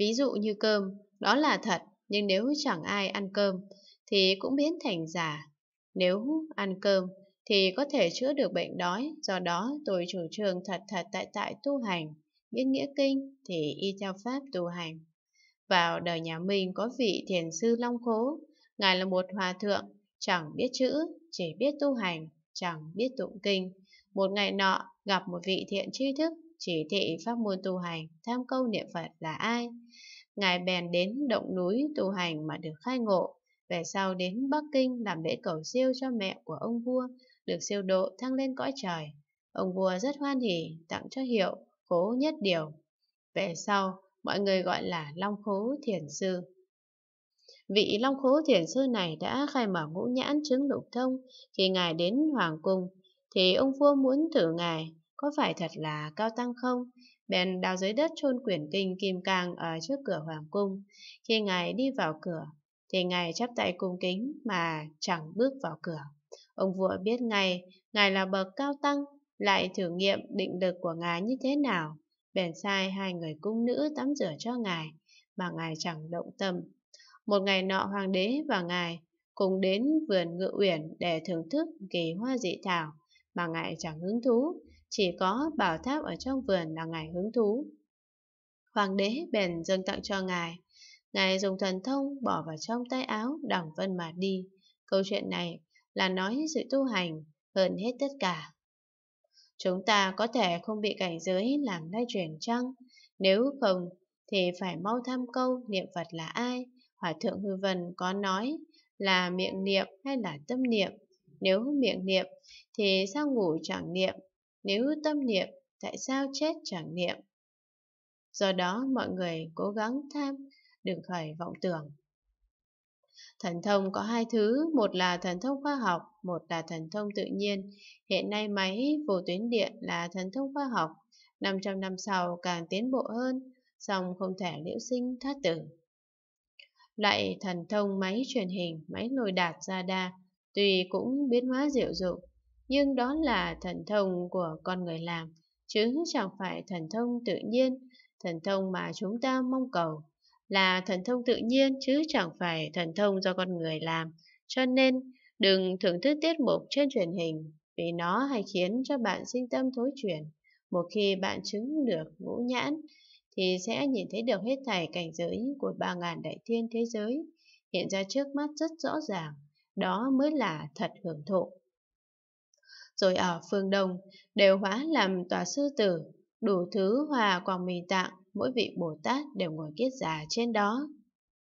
Ví dụ như cơm, đó là thật, nhưng nếu chẳng ai ăn cơm thì cũng biến thành giả. Nếu ăn cơm thì có thể chữa được bệnh đói, do đó tôi chủ trương thật thật tại tại tu hành, biết nghĩa kinh thì y theo pháp tu hành. Vào đời nhà mình có vị thiền sư Long Khố, ngài là một hòa thượng, chẳng biết chữ, chỉ biết tu hành, chẳng biết tụng kinh. Một ngày nọ gặp một vị thiện tri thức chỉ thị pháp môn tu hành, tham câu niệm Phật là ai. Ngài bèn đến động núi tu hành mà được khai ngộ, về sau đến Bắc Kinh làm lễ cầu siêu cho mẹ của ông vua, được siêu độ thăng lên cõi trời. Ông vua rất hoan hỉ, tặng cho hiệu Cố Nhất Điều. Về sau, mọi người gọi là Long Khố Thiền Sư. Vị Long Khố Thiền Sư này đã khai mở ngũ nhãn chứng lục thông. Khi Ngài đến Hoàng Cung, thì ông vua muốn thử Ngài có phải thật là cao tăng không? Bèn đào dưới đất chôn quyển kinh kim cang ở trước cửa hoàng cung. Khi ngài đi vào cửa, thì ngài chắp tay cung kính mà chẳng bước vào cửa. Ông vua biết ngay, ngài là bậc cao tăng, lại thử nghiệm định lực của ngài như thế nào. Bèn sai hai người cung nữ tắm rửa cho ngài, mà ngài chẳng động tâm. Một ngày nọ hoàng đế và ngài cùng đến vườn ngự uyển để thưởng thức kỳ hoa dị thảo, mà ngài chẳng hứng thú, chỉ có bảo tháp ở trong vườn là ngài hứng thú. Hoàng đế bèn dâng tặng cho ngài, ngài dùng thần thông bỏ vào trong tay áo đẳng vân mà đi. Câu chuyện này là nói sự tu hành hơn hết tất cả. Chúng ta có thể không bị cảnh giới làm lay chuyển chăng? Nếu không thì phải mau tham câu niệm Phật là ai? Hòa thượng Hư Vân có nói là miệng niệm hay là tâm niệm? Nếu miệng niệm thì sao ngủ chẳng niệm nếu tâm niệm, tại sao chết chẳng niệm? Do đó mọi người cố gắng tham, đừng khởi vọng tưởng. Thần thông có hai thứ, một là thần thông khoa học, một là thần thông tự nhiên. Hiện nay máy vô tuyến điện là thần thông khoa học, 500 năm sau càng tiến bộ hơn, song không thể liễu sinh thoát tử. Loại thần thông máy truyền hình, máy nồi đạt ra đa, tuy cũng biến hóa diệu dụng, nhưng đó là thần thông của con người làm, chứ chẳng phải thần thông tự nhiên, thần thông mà chúng ta mong cầu. Là thần thông tự nhiên chứ chẳng phải thần thông do con người làm, cho nên đừng thưởng thức tiết mục trên truyền hình vì nó hay khiến cho bạn sinh tâm thối chuyển. Một khi bạn chứng được ngũ nhãn thì sẽ nhìn thấy được hết thảy cảnh giới của ba ngàn đại thiên thế giới hiện ra trước mắt rất rõ ràng. Đó mới là thật hưởng thụ rồi ở phương Đông đều hóa làm tòa sư tử, đủ thứ hòa quang mì tạng, mỗi vị Bồ Tát đều ngồi kiết già trên đó.